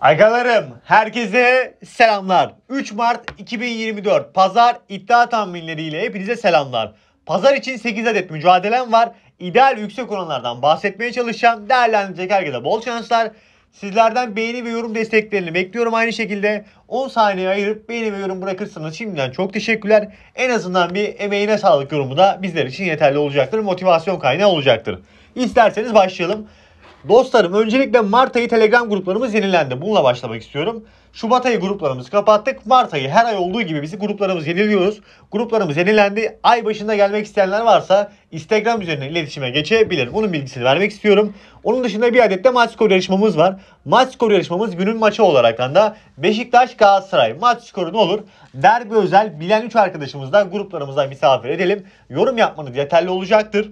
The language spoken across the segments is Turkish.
Agalarım, herkese selamlar. 3 Mart 2024 Pazar iddia tahminleriyle hepinize selamlar. Pazar için 8 adet mücadelem var. İdeal yüksek oranlardan bahsetmeye çalışacağım. Değerlendirecek herkese bol şanslar. Sizlerden beğeni ve yorum desteklerini bekliyorum aynı şekilde. 10 saniye ayırıp beğeni ve yorum bırakırsanız şimdiden çok teşekkürler. En azından bir emeğine sağlık yorumu da bizler için yeterli olacaktır. Motivasyon kaynağı olacaktır. İsterseniz başlayalım. Dostlarım öncelikle Mart ayı Telegram gruplarımız yenilendi. Bununla başlamak istiyorum. Şubat ayı gruplarımızı kapattık. Mart ayı her ay olduğu gibi bizi gruplarımız yeniliyoruz. Gruplarımız yenilendi. Ay başında gelmek isteyenler varsa Instagram üzerinden iletişime geçebilir. Bunun bilgisini vermek istiyorum. Onun dışında bir adet de maç skoru yarışmamız var. Maç skoru yarışmamız günün maçı olarak da Beşiktaş Galatasaray. Maç skoru ne olur? Derbi özel bilen 3 arkadaşımızdan gruplarımızdan misafir edelim. Yorum yapmanız yeterli olacaktır.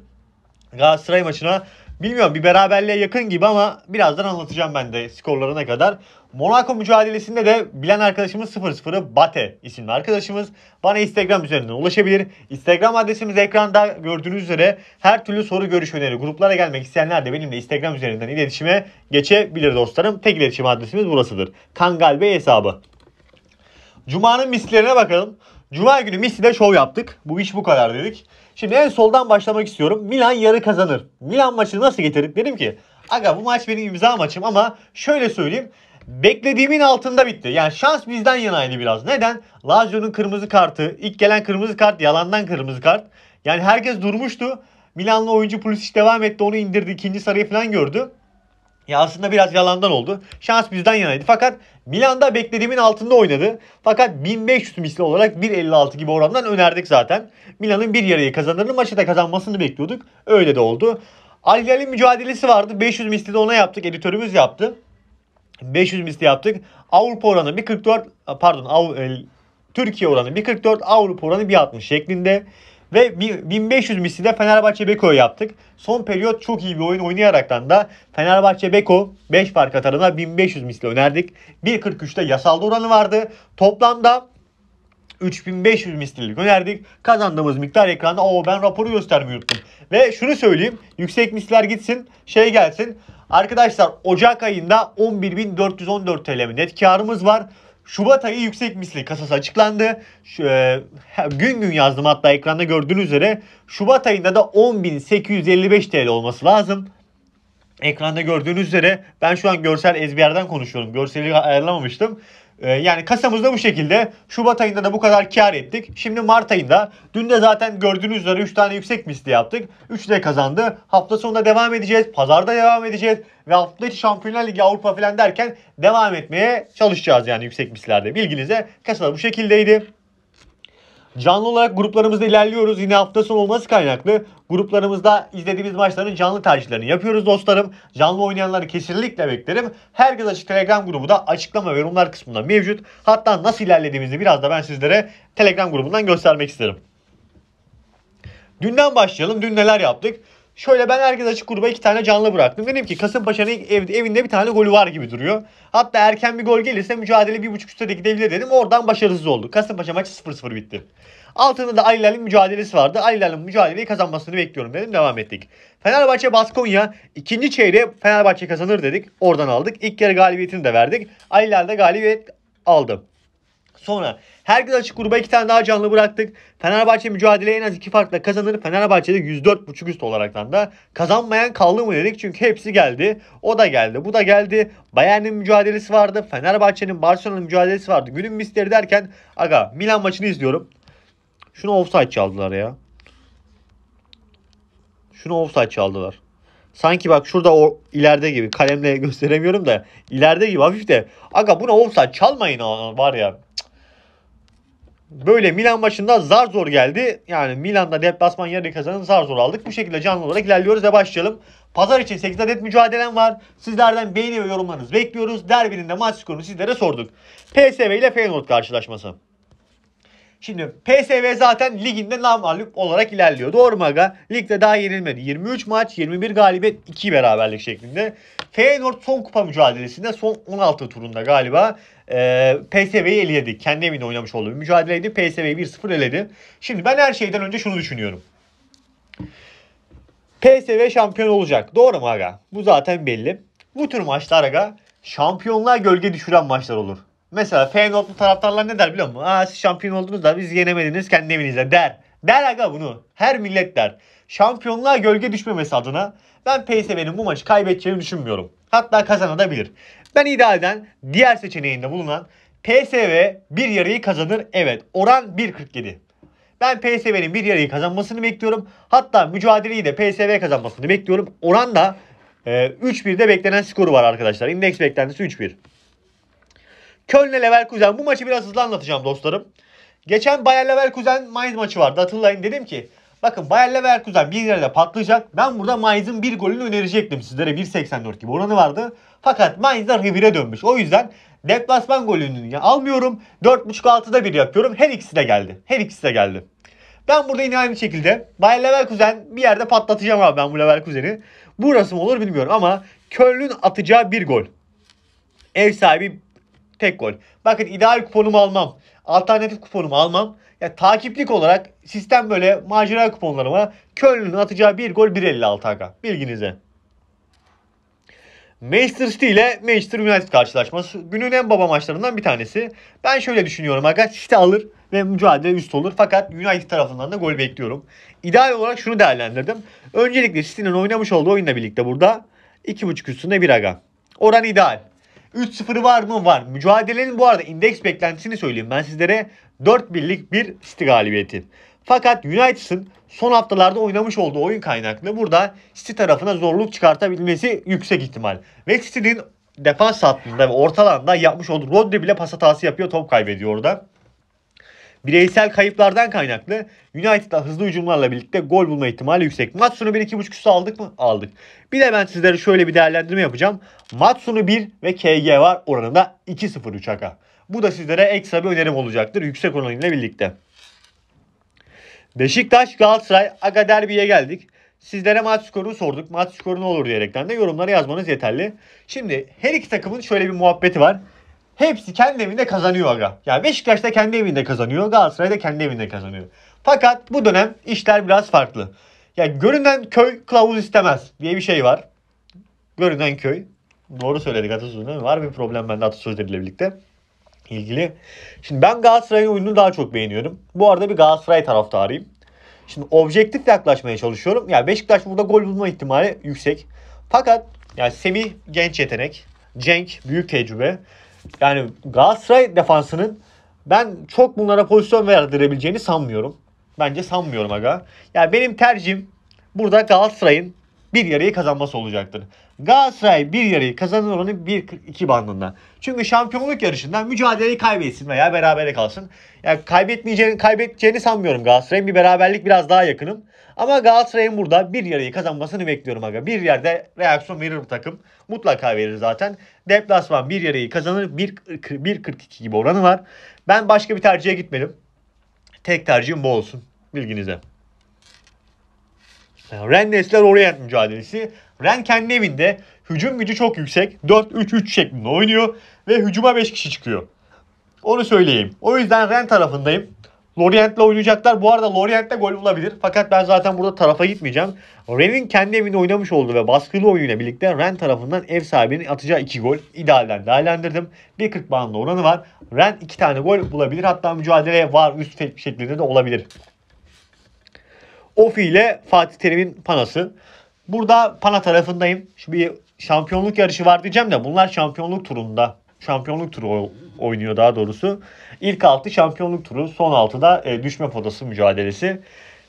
Galatasaray maçına Bilmiyorum bir beraberliğe yakın gibi ama birazdan anlatacağım ben de skorlarına kadar. Monaco mücadelesinde de bilen arkadaşımız 0-0'ı Bate isimli arkadaşımız bana Instagram üzerinden ulaşabilir. Instagram adresimiz ekranda gördüğünüz üzere her türlü soru görüş öneri gruplara gelmek isteyenler de benimle Instagram üzerinden iletişime geçebilir dostlarım. Tek iletişim adresimiz burasıdır. Kangal Bey hesabı. Cuma'nın mislerine bakalım. Cuma günü Messi'de şov yaptık. Bu iş bu kadar dedik. Şimdi en soldan başlamak istiyorum. Milan yarı kazanır. Milan maçını nasıl getirdik? Dedim ki aga bu maç benim imza maçım ama şöyle söyleyeyim. Beklediğimin altında bitti. Yani şans bizden yanaydı biraz. Neden? Lazio'nun kırmızı kartı, ilk gelen kırmızı kart yalandan kırmızı kart. Yani herkes durmuştu. Milanlı oyuncu polis iş devam etti onu indirdi. ikinci sarıyı falan gördü. Ya aslında biraz yalandan oldu. Şans bizden yanaydı. Fakat Milan'da beklediğimin altında oynadı. Fakat 1500 misli olarak 1.56 gibi orandan önerdik zaten. Milan'ın bir yarıyı kazanırını maçta kazanmasını bekliyorduk. Öyle de oldu. Al mücadelesi vardı. 500 misli de ona yaptık. Editörümüz yaptı. 500 misli yaptık. Avrupa oranı 1.44 pardon Av, Türkiye oranı 1.44 Avrupa oranı 1.60 şeklinde. Ve 1500 misli de Fenerbahçe Beko yaptık. Son periyot çok iyi bir oyun oynayaraktan da Fenerbahçe Beko 5 fark atarına 1500 misli önerdik. 1.43'te yasal oranı vardı. Toplamda 3500 mislilik önerdik. Kazandığımız miktar ekranda o ben raporu göstermiyordum. Ve şunu söyleyeyim. Yüksek misler gitsin şey gelsin. Arkadaşlar Ocak ayında 11.414 TL net karımız var. Şubat ayı yüksek misli kasası açıklandı. Şu, e, gün gün yazdım hatta ekranda gördüğünüz üzere. Şubat ayında da 10.855 TL olması lazım. Ekranda gördüğünüz üzere ben şu an görsel ezberden konuşuyorum. Görseli ayarlamamıştım. Ee, yani kasamızda bu şekilde. Şubat ayında da bu kadar kar ettik. Şimdi Mart ayında. Dün de zaten gördüğünüz üzere 3 tane yüksek misli yaptık. 3 de kazandı. Hafta sonunda devam edeceğiz. Pazarda devam edeceğiz. Ve hafta içi Şampiyonlar Ligi Avrupa falan derken devam etmeye çalışacağız yani yüksek mislerde. Bilginize kasalar bu şekildeydi. Canlı olarak gruplarımızda ilerliyoruz. Yine hafta sonu olması kaynaklı gruplarımızda izlediğimiz maçların canlı tercihlerini yapıyoruz dostlarım. Canlı oynayanları kesinlikle beklerim. Herkes Açık Telegram grubu da açıklama ve yorumlar kısmında mevcut. Hatta nasıl ilerlediğimizi biraz da ben sizlere Telegram grubundan göstermek isterim. Dünden başlayalım. Dün neler yaptık? Şöyle ben herkes açık gruba iki tane canlı bıraktım. Dedim ki Kasımpaşa'nın ev, evinde bir tane golü var gibi duruyor. Hatta erken bir gol gelirse mücadele bir buçuk üstte gidebilir dedim. Oradan başarısız oldu. Kasımpaşa maçı 0-0 bitti. Altında da Aliler'in mücadelesi vardı. Aliler'in mücadeleyi kazanmasını bekliyorum dedim. Devam ettik. Fenerbahçe Baskonya ikinci çeyreğe Fenerbahçe kazanır dedik. Oradan aldık. İlk yarı galibiyetini de verdik. Aliler de galibiyet aldı sonra. Her gün açık gruba iki tane daha canlı bıraktık. Fenerbahçe mücadeleyi en az iki farkla kazanır. Fenerbahçe'de 104.5 üst olaraktan da kazanmayan kaldı mı dedik. Çünkü hepsi geldi. O da geldi. Bu da geldi. Bayern'in mücadelesi vardı. Fenerbahçe'nin Barcelona'nın mücadelesi vardı. Günün misleri derken aga Milan maçını izliyorum. Şunu offside çaldılar ya. Şunu offside çaldılar. Sanki bak şurada o ileride gibi kalemle gösteremiyorum da ileride gibi hafif de aga buna offside çalmayın var ya. Böyle Milan maçında zar zor geldi. Yani Milan'da deplasman yarı kazanın zar zor aldık. Bu şekilde canlı olarak ilerliyoruz ve başlayalım. Pazar için 8 adet mücadelem var. Sizlerden beğeni ve yorumlarınızı bekliyoruz. Derbinin de maç skorunu sizlere sorduk. PSV ile Feyenoord karşılaşması. Şimdi PSV zaten liginde namalüp olarak ilerliyor. Doğru mu aga? Ligde daha yenilmedi. 23 maç, 21 galibiyet, 2 beraberlik şeklinde. Feyenoord son kupa mücadelesinde son 16 turunda galiba e, PSV'yi eledi. Kendi evinde oynamış olduğu bir mücadeleydi. PSV'yi 1-0 eledi. Şimdi ben her şeyden önce şunu düşünüyorum. PSV şampiyon olacak. Doğru mu aga? Bu zaten belli. Bu tür maçlar aga şampiyonlar gölge düşüren maçlar olur. Mesela Feyenoordlu taraftarlar ne der biliyor musun? Aa siz şampiyon oldunuz da biz yenemediniz kendi evinize der. Der aga bunu. Her millet der. Şampiyonluğa gölge düşmemesi adına ben PSV'nin bu maçı kaybedeceğini düşünmüyorum. Hatta kazanabilir. Ben idealden diğer seçeneğinde bulunan PSV bir yarıyı kazanır. Evet oran 1.47. Ben PSV'nin bir yarıyı kazanmasını bekliyorum. Hatta mücadeleyi de PSV kazanmasını bekliyorum. Oran da e, 3-1'de beklenen skoru var arkadaşlar. İndeks beklentisi 3-1. Köln'e Leverkusen. Bu maçı biraz hızlı anlatacağım dostlarım. Geçen Bayer Leverkusen Mainz maçı vardı. Hatırlayın dedim ki bakın Bayer Leverkusen bir yerde patlayacak. Ben burada Mainz'ın bir golünü önerecektim sizlere. 1.84 gibi oranı vardı. Fakat Mainz'da revire dönmüş. O yüzden deplasman golünü almıyorum. 4.5 6da bir yapıyorum. Her ikisi de geldi. Her ikisi de geldi. Ben burada yine aynı şekilde Bayer Leverkusen bir yerde patlatacağım abi ben bu Leverkusen'i. Burası mı olur bilmiyorum ama Köln'ün atacağı bir gol. Ev sahibi Tek gol. Bakın ideal kuponumu almam. Alternatif kuponumu almam. Yani takiplik olarak sistem böyle macera kuponlarıma Köln'ün atacağı bir gol 1.56 aga. Bilginize. Manchester City ile Manchester United karşılaşması. Günün en baba maçlarından bir tanesi. Ben şöyle düşünüyorum aga City alır ve mücadele üst olur. Fakat United tarafından da gol bekliyorum. İdeal olarak şunu değerlendirdim. Öncelikle City'nin oynamış olduğu oyunla birlikte burada 2.5 üstünde bir aga. Oran ideal. 3-0 var mı? Var. Mücadelenin bu arada indeks beklentisini söyleyeyim ben sizlere. 4 birlik bir City galibiyeti. Fakat United'ın son haftalarda oynamış olduğu oyun kaynaklı burada City tarafına zorluk çıkartabilmesi yüksek ihtimal. Ve City'nin defans hattında ve ortalanda yapmış olduğu Rodri bile pas hatası yapıyor top kaybediyor orada bireysel kayıplardan kaynaklı United'a hızlı hücumlarla birlikte gol bulma ihtimali yüksek. Maç sonu 1-2.5 üstü aldık mı? Aldık. Bir de ben sizlere şöyle bir değerlendirme yapacağım. Maç sonu 1 ve KG var oranında 2-0-3 aka. Bu da sizlere ekstra bir önerim olacaktır yüksek oranıyla birlikte. Beşiktaş Galatasaray Aga derbiye geldik. Sizlere maç skorunu sorduk. Maç skoru ne olur diyerekten de yorumlara yazmanız yeterli. Şimdi her iki takımın şöyle bir muhabbeti var. Hepsi kendi evinde kazanıyor aga. Yani Beşiktaş da kendi evinde kazanıyor. Galatasaray da kendi evinde kazanıyor. Fakat bu dönem işler biraz farklı. Yani görünen köy kılavuz istemez diye bir şey var. Görünen köy. Doğru söyledik atasözünü. Var bir problem bende atasözleriyle birlikte ilgili. Şimdi ben Galatasaray'ın oyununu daha çok beğeniyorum. Bu arada bir Galatasaray taraftarıyım. Şimdi objektif yaklaşmaya çalışıyorum. Yani Beşiktaş burada gol bulma ihtimali yüksek. Fakat yani Semih genç yetenek. Cenk büyük tecrübe. Yani Galatasaray defansının ben çok bunlara pozisyon verdirebileceğini sanmıyorum. Bence sanmıyorum aga. Ya yani benim tercihim burada Galatasaray'ın bir yarıyı kazanması olacaktır. Galatasaray bir yarıyı kazanır oranı 1.42 bandında. Çünkü şampiyonluk yarışından mücadeleyi kaybetsin veya berabere kalsın. Yani kaybetmeyeceğini, kaybedeceğini sanmıyorum Galatasaray'ın. Bir beraberlik biraz daha yakınım. Ama Galatasaray'ın burada bir yarıyı kazanmasını bekliyorum aga. Bir yerde reaksiyon verir bu takım. Mutlaka verir zaten. Deplasman bir yarıyı kazanır. 1.42 gibi oranı var. Ben başka bir tercihe gitmedim. Tek tercihim bu olsun. Bilginize. Ren Nesler oraya mücadelesi. Ren kendi evinde hücum gücü çok yüksek. 4-3-3 şeklinde oynuyor ve hücuma 5 kişi çıkıyor. Onu söyleyeyim. O yüzden Ren tarafındayım. Lorient'le oynayacaklar. Bu arada Lorient'le gol bulabilir. Fakat ben zaten burada tarafa gitmeyeceğim. Ren'in kendi evinde oynamış olduğu ve baskılı oyunuyla birlikte Ren tarafından ev sahibinin atacağı 2 gol idealden değerlendirdim. 1.40 bandında oranı var. Ren 2 tane gol bulabilir. Hatta mücadeleye var üst şeklinde de olabilir. Ofi ile Fatih Terim'in panası. Burada pana tarafındayım. Şimdi bir şampiyonluk yarışı var diyeceğim de bunlar şampiyonluk turunda. Şampiyonluk turu oynuyor daha doğrusu. İlk altı şampiyonluk turu. Son altı da e, düşme potası mücadelesi.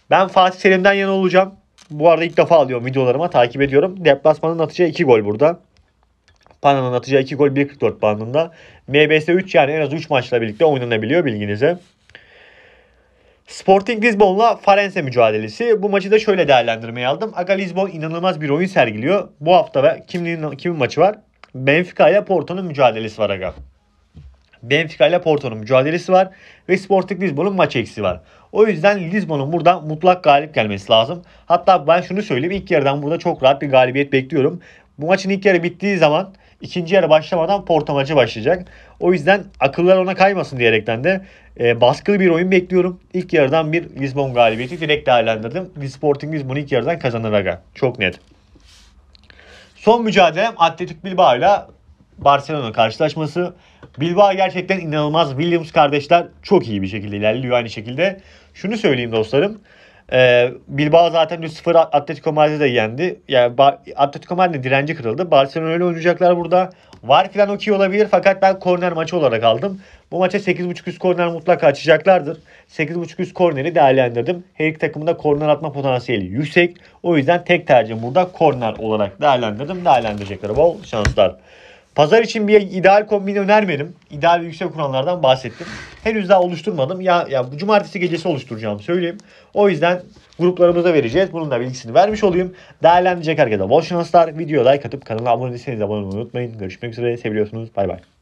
Ben Fatih Terim'den yana olacağım. Bu arada ilk defa alıyorum videolarıma takip ediyorum. Deplasmanın atacağı 2 gol burada. Pana'nın atacağı 2 gol 1.44 bandında. MBS 3 yani en az 3 maçla birlikte oynanabiliyor bilginize. Sporting Lisbon'la Farense mücadelesi. Bu maçı da şöyle değerlendirmeye aldım. Aga Lisbon inanılmaz bir oyun sergiliyor. Bu hafta ve kimin kimin maçı var? Benfica ile Porto'nun mücadelesi var Aga. Benfica ile Porto'nun mücadelesi var ve Sporting Lisbon'un maç eksi var. O yüzden Lisbon'un buradan mutlak galip gelmesi lazım. Hatta ben şunu söyleyeyim ilk yarıdan burada çok rahat bir galibiyet bekliyorum. Bu maçın ilk yarı bittiği zaman ikinci yarı başlamadan Porto maçı başlayacak. O yüzden akıllar ona kaymasın diyerekten de e, baskılı bir oyun bekliyorum. İlk yarıdan bir Lisbon galibiyeti direkt değerlendirdim. Sporting Lisbon ilk yarıdan kazanır aga. Çok net. Son mücadelem Atletik Bilbao ile Barcelona karşılaşması. Bilbao gerçekten inanılmaz. Williams kardeşler çok iyi bir şekilde ilerliyor aynı şekilde. Şunu söyleyeyim dostlarım. Ee, Bilbao zaten 3-0 Atletico Madrid'e yendi. Yani Atletico Madrid'in direnci kırıldı. Barcelona öyle oynayacaklar burada. Var filan okey olabilir fakat ben korner maçı olarak aldım. Bu maça 8.5 üst korner mutlaka açacaklardır. 8.5 üst korneri değerlendirdim. Her iki takımın da korner atma potansiyeli yüksek. O yüzden tek tercihim burada korner olarak değerlendirdim. Değerlendirecekler bol şanslar. Pazar için bir ideal kombin önermedim. İdeal ve yüksek oranlardan bahsettim. Henüz daha oluşturmadım. Ya, ya bu cumartesi gecesi oluşturacağım söyleyeyim. O yüzden gruplarımıza vereceğiz. Bunun da bilgisini vermiş olayım. Değerlendirecek herkese bol şanslar. Videoya like atıp kanala abone değilseniz abone olmayı unutmayın. Görüşmek üzere. Seviyorsunuz. Bay bay.